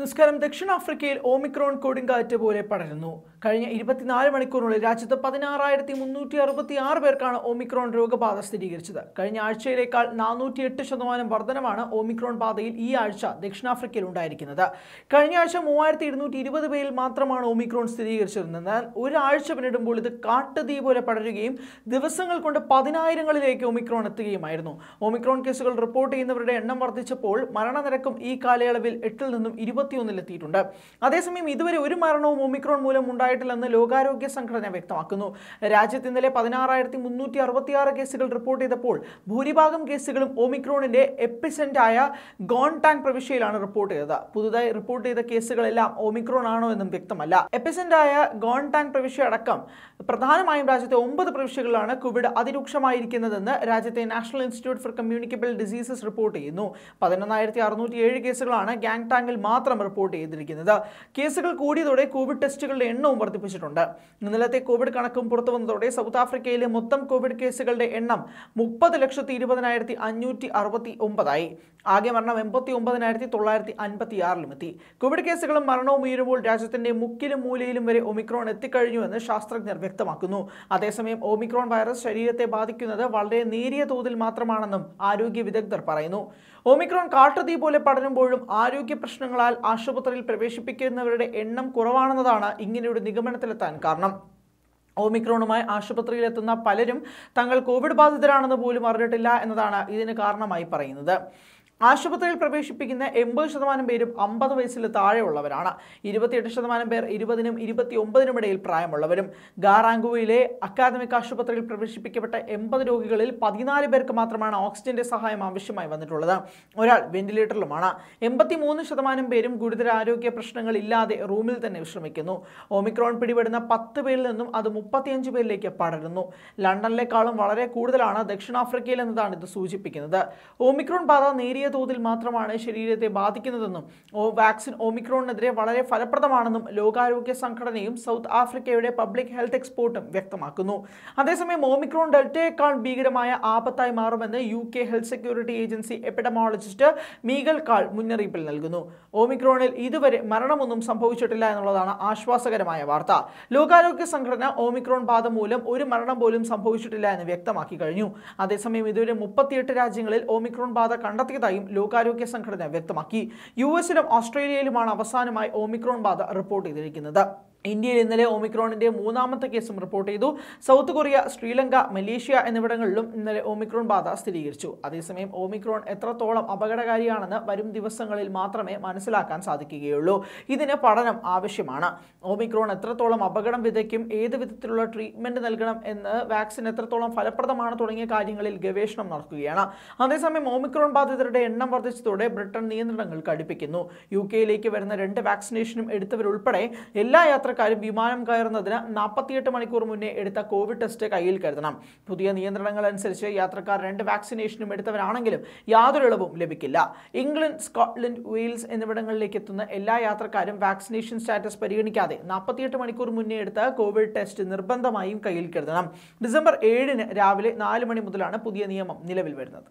നമസ്കാരം ദക്ഷിണാഫ്രിക്കയിൽ ഓമിക്രോൺ കൊടുങ്കാറ്റ് പോലെ പടരുന്നു കഴിഞ്ഞ ഇരുപത്തിനാല് മണിക്കൂറിനുള്ളിൽ രാജ്യത്ത് പതിനാറായിരത്തി മുന്നൂറ്റി അറുപത്തി ആറ് പേർക്കാണ് ഓമിക്രോൺ രോഗബാധ സ്ഥിരീകരിച്ചത് കഴിഞ്ഞ ആഴ്ചയിലേക്കാൾ നാനൂറ്റി എട്ട് ശതമാനം വർധനമാണ് ഓമിക്രോൺ ബാധയിൽ ഈ ആഴ്ച ദക്ഷിണാഫ്രിക്കയിൽ ഉണ്ടായിരിക്കുന്നത് കഴിഞ്ഞ ആഴ്ച മൂവായിരത്തി ഇരുന്നൂറ്റി ഇരുപത് പേരിൽ മാത്രമാണ് ഓമിക്രോൺ സ്ഥിരീകരിച്ചിരുന്നത് ഒരാഴ്ച പിന്നിടുമ്പോൾ ഇത് കാട്ടുതീ പോലെ പടരുകയും ദിവസങ്ങൾ കൊണ്ട് പതിനായിരങ്ങളിലേക്ക് ഓമിക്രോൺ എത്തുകയുമായിരുന്നു ഓമിക്രോൺ കേസുകൾ റിപ്പോർട്ട് ചെയ്യുന്നവരുടെ എണ്ണം വർദ്ധിച്ചപ്പോൾ മരണനിരക്കും ഈ കാലയളവിൽ എട്ടിൽ നിന്നും ഇരുപത്തി മുപ്പത്തിയൊന്നിലെത്തിയിട്ടുണ്ട് അതേസമയം ഇതുവരെ ഒരു മരണവും ഒമിക്രോൺ മൂലം ഉണ്ടായിട്ടില്ലെന്ന് ലോകാരോഗ്യ സംഘടന വ്യക്തമാക്കുന്നു രാജ്യത്ത് ഇന്നലെ പതിനാറായിരത്തി മുന്നൂറ്റി അറുപത്തിയാറ് കേസുകൾ റിപ്പോർട്ട് ചെയ്തപ്പോൾ ഭൂരിഭാഗം കേസുകളും ഒമിക്രോണിന്റെ എപ്പിസെന്റായ ഗോൺടാങ് പ്രവിശ്യയിലാണ് റിപ്പോർട്ട് ചെയ്തത് പുതുതായി റിപ്പോർട്ട് ചെയ്ത കേസുകളെല്ലാം ഒമിക്രോൺ ആണോ എന്നും വ്യക്തമല്ല എപ്പിസെന്റായ ഗോൺടാങ് പ്രവിശ്യ അടക്കം പ്രധാനമായും രാജ്യത്തെ ഒമ്പത് പ്രവിശ്യകളിലാണ് കോവിഡ് അതിരൂക്ഷമായിരിക്കുന്നതെന്ന് രാജ്യത്തെ National Institute for Communicable Diseases report ചെയ്യുന്നു പതിനൊന്നായിരത്തി അറുന്നൂറ്റി ഏഴ് കേസുകളാണ് ഗാങ് ടാങ്ങിൽ മാത്രം മാത്രം റിപ്പോർട്ട് ചെയ്തിരിക്കുന്നത് കേസുകൾ കൂടിയതോടെ കോവിഡ് ടെസ്റ്റുകളുടെ എണ്ണവും വർദ്ധിപ്പിച്ചിട്ടുണ്ട് ഇന്നലത്തെ കോവിഡ് കണക്കും പുറത്തു വന്നതോടെ സൗത്ത് ആഫ്രിക്കയിലെ മൊത്തം കോവിഡ് കേസുകളുടെ എണ്ണം മുപ്പത് ലക്ഷത്തി ഇരുപതിനായിരത്തി അഞ്ഞൂറ്റി അറുപത്തി ഒമ്പതായി ആകെ മരണം എൺപത്തി ഒമ്പതിനായിരത്തി തൊള്ളായിരത്തി അൻപത്തി ആറിലും എത്തി കോവിഡ് കേസുകളും മരണവും ഉയരുമ്പോൾ രാജ്യത്തിന്റെ മുക്കിലും മൂലയിലും വരെ ഒമിക്രോൺ എത്തിക്കഴിഞ്ഞുവെന്ന് ശാസ്ത്രജ്ഞർ വ്യക്തമാക്കുന്നു അതേസമയം ഒമിക്രോൺ വൈറസ് ശരീരത്തെ ബാധിക്കുന്നത് വളരെ നേരിയ തോതിൽ മാത്രമാണെന്നും ആരോഗ്യ വിദഗ്ധർ പറയുന്നു ഒമിക്രോൺ കാട്ടുതീ പോലെ പടരുമ്പോഴും ആരോഗ്യ പ്രശ്നങ്ങളാൽ ആശുപത്രിയിൽ പ്രവേശിപ്പിക്കുന്നവരുടെ എണ്ണം കുറവാണെന്നതാണ് ഇങ്ങനെയൊരു നിഗമനത്തിലെത്താൻ കാരണം ഓമിക്രോണുമായി ആശുപത്രിയിലെത്തുന്ന പലരും തങ്ങൾ കോവിഡ് ബാധിതരാണെന്ന് പോലും അറിഞ്ഞിട്ടില്ല എന്നതാണ് ഇതിന് കാരണമായി പറയുന്നത് ആശുപത്രിയിൽ പ്രവേശിപ്പിക്കുന്ന എൺപത് ശതമാനം പേരും അമ്പത് വയസ്സിൽ താഴെയുള്ളവരാണ് ഇരുപത്തിയെട്ട് ശതമാനം പേർ ഇരുപതിനും ഒമ്പതിനും ഇടയിൽ പ്രായമുള്ളവരും ഗാറാങ്കുവയിലെ അക്കാദമിക് ആശുപത്രിയിൽ പ്രവേശിപ്പിക്കപ്പെട്ട എൺപത് രോഗികളിൽ പതിനാല് പേർക്ക് മാത്രമാണ് ഓക്സിജന്റെ സഹായം ആവശ്യമായി വന്നിട്ടുള്ളത് ഒരാൾ വെന്റിലേറ്ററിലുമാണ് മൂന്ന് ശതമാനം പേരും ഗുരുതര ആരോഗ്യ പ്രശ്നങ്ങൾ ഇല്ലാതെ റൂമിൽ തന്നെ വിശ്രമിക്കുന്നു ഒമിക്രോൺ പിടിപെടുന്ന പത്ത് പേരിൽ നിന്നും അത് മുപ്പത്തിയഞ്ച് പേരിലേക്ക് പടരുന്നു ലണ്ടനിലേക്കാളും വളരെ കൂടുതലാണ് ദക്ഷിണാഫ്രിക്കയിൽ എന്നതാണ് ഇത് സൂചിപ്പിക്കുന്നത് ഒമിക്രോൺ ബാധ നേരിയ തോതിൽ മാത്രമാണ് ശരീരത്തെ ബാധിക്കുന്നതെന്നും ഓ വാക്സിൻ ഒമിക്രോണിനെതിരെ വളരെ ഫലപ്രദമാണെന്നും ലോകാരോഗ്യ സംഘടനയും സൗത്ത് ആഫ്രിക്കയുടെ പബ്ലിക് ഹെൽത്ത് എക്സ്പോർട്ടും വ്യക്തമാക്കുന്നു അതേസമയം ഒമിക്രോൺ ഡെൽറ്റയേക്കാൾ ഭീകരമായ ആപത്തായി മാറുമെന്ന് U K Health Security Agency epidemiologist മീഗൽ കാൾ മുന്നറിയിപ്പിൽ നൽകുന്നു ഒമിക്രോണിൽ ഇതുവരെ മരണമൊന്നും സംഭവിച്ചിട്ടില്ല എന്നുള്ളതാണ് ആശ്വാസകരമായ വാർത്ത ലോകാരോഗ്യ സംഘടന ഒമിക്രോൺ ബാധ മൂലം ഒരു മരണം പോലും സംഭവിച്ചിട്ടില്ല എന്ന് വ്യക്തമാക്കി കഴിഞ്ഞു അതേസമയം ഇതുവരെ മുപ്പത്തിയെട്ട് രാജ്യങ്ങളിൽ ഒമിക്രോൺ ബാധ കണ്ടെത്തിയതായി ഉള്ളതായും ലോകാരോഗ്യ സംഘടന വ്യക്തമാക്കി യു എസിലും ഓസ്ട്രേലിയയിലുമാണ് അവസാനമായി ഓമിക്രോൺ ബാധ റിപ്പോർട്ട് ചെയ്തിരിക്കുന്നത് ഇന്ത്യയിൽ ഇന്നലെ ഒമിക്രോണിൻ്റെ മൂന്നാമത്തെ കേസും റിപ്പോർട്ട് ചെയ്തു സൗത്ത് കൊറിയ ശ്രീലങ്ക മലേഷ്യ എന്നിവിടങ്ങളിലും ഇന്നലെ ഒമിക്രോൺ ബാധ സ്ഥിരീകരിച്ചു അതേസമയം ഒമിക്രോൺ എത്രത്തോളം അപകടകാരിയാണെന്ന് വരും ദിവസങ്ങളിൽ മാത്രമേ മനസ്സിലാക്കാൻ സാധിക്കുകയുള്ളൂ ഇതിന് പഠനം ആവശ്യമാണ് ഒമിക്രോൺ എത്രത്തോളം അപകടം വിതയ്ക്കും ഏത് വിധത്തിലുള്ള ട്രീറ്റ്മെൻറ്റ് നൽകണം എന്ന് വാക്സിൻ എത്രത്തോളം ഫലപ്രദമാണ് തുടങ്ങിയ കാര്യങ്ങളിൽ ഗവേഷണം നടക്കുകയാണ് അതേസമയം ഒമിക്രോൺ ബാധിതരുടെ എണ്ണം വർദ്ധിച്ചതോടെ ബ്രിട്ടൻ നിയന്ത്രണങ്ങൾ കടുപ്പിക്കുന്നു യു കെയിലേക്ക് വരുന്ന രണ്ട് വാക്സിനേഷനും എടുത്തവരുൾപ്പെടെ എല്ലാ യാത്ര യാത്രക്കാരും വിമാനം കയറുന്നതിന് നാൽപ്പത്തിയെട്ട് മണിക്കൂർ മുന്നേ എടുത്ത കോവിഡ് ടെസ്റ്റ് കയ്യിൽ കരുതണം പുതിയ നിയന്ത്രണങ്ങൾ അനുസരിച്ച് യാത്രക്കാർ രണ്ട് വാക്സിനേഷനും എടുത്തവരാണെങ്കിലും യാതൊരു ഇളവും ലഭിക്കില്ല ഇംഗ്ലണ്ട് സ്കോട്ട്ലൻഡ് വെയിൽസ് എന്നിവിടങ്ങളിലേക്ക് എത്തുന്ന എല്ലാ യാത്രക്കാരും വാക്സിനേഷൻ സ്റ്റാറ്റസ് പരിഗണിക്കാതെ നാൽപ്പത്തിയെട്ട് മണിക്കൂർ മുന്നേ എടുത്ത കോവിഡ് ടെസ്റ്റ് നിർബന്ധമായും കയ്യിൽ കരുതണം ഡിസംബർ ഏഴിന് രാവിലെ നാല് മണി മുതലാണ് പുതിയ നിയമം നിലവിൽ വരുന്നത്